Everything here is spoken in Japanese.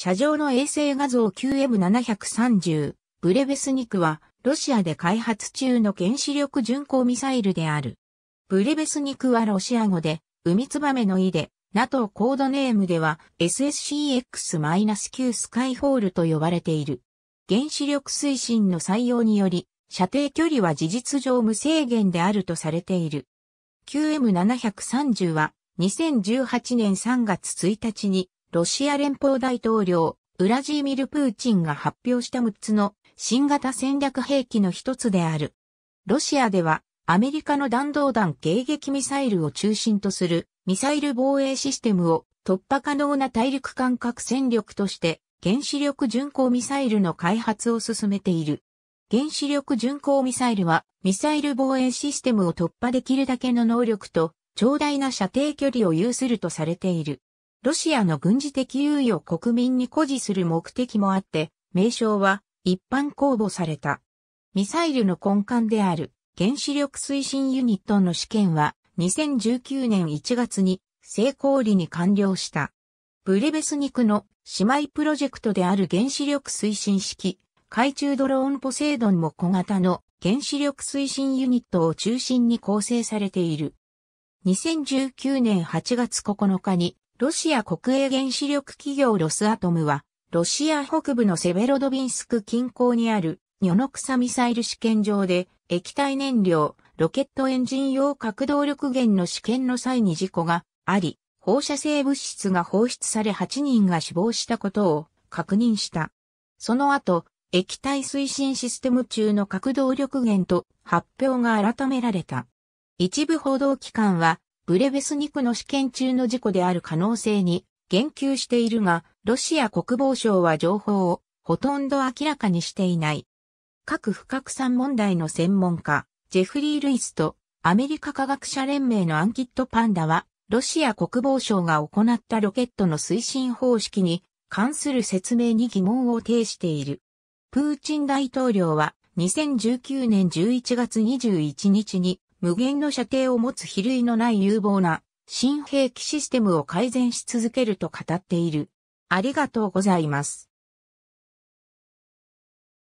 車上の衛星画像 QM730、ブレベスニクは、ロシアで開発中の原子力巡航ミサイルである。ブレベスニクはロシア語で、海ツバメの意で、NATO コードネームでは SSCX-9 スカイホールと呼ばれている。原子力推進の採用により、射程距離は事実上無制限であるとされている。QM730 は2018年3月1日にロシア連邦大統領、ウラジーミル・プーチンが発表した6つの新型戦略兵器の一つである。ロシアでは、アメリカの弾道弾迎撃ミサイルを中心とするミサイル防衛システムを突破可能な大陸間核戦力として原子力巡航ミサイルの開発を進めている。原子力巡航ミサイルはミサイル防衛システムを突破できるだけの能力と長大な射程距離を有するとされている。ロシアの軍事的猶予国民に誇示する目的もあって、名称は一般公募された。ミサイルの根幹である原子力推進ユニットの試験は2019年1月に成功裏に完了した。ブレベスニクの姉妹プロジェクトである原子力推進式、海中ドローンポセイドンも小型の原子力推進ユニットを中心に構成されている。2019年8月9日にロシア国営原子力企業ロスアトムは、ロシア北部のセベロドビンスク近郊にある、ニョノクサミサイル試験場で、液体燃料、ロケットエンジン用核動力源の試験の際に事故があり、放射性物質が放出され8人が死亡したことを確認した。その後、液体推進システム中の核動力源と発表が改められた。一部報道機関は、ブレベスニクの試験中の事故である可能性に言及しているが、ロシア国防省は情報をほとんど明らかにしていない。核不拡散問題の専門家、ジェフリー・ルイスとアメリカ科学者連盟のアンキット・パンダは、ロシア国防省が行ったロケットの推進方式に関する説明に疑問を呈している。プーチン大統領は2019年11月21日に無限の射程を持つ比類のない有望な新兵器システムを改善し続けると語っている。ありがとうございます。